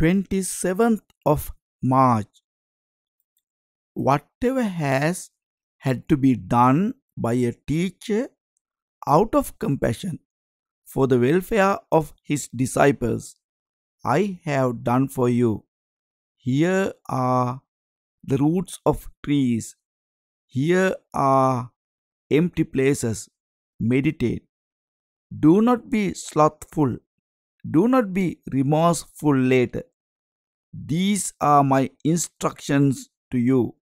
27th of March. Whatever has had to be done by a teacher out of compassion for the welfare of his disciples, I have done for you. Here are the roots of trees. Here are empty places. Meditate. Do not be slothful do not be remorseful later. These are my instructions to you.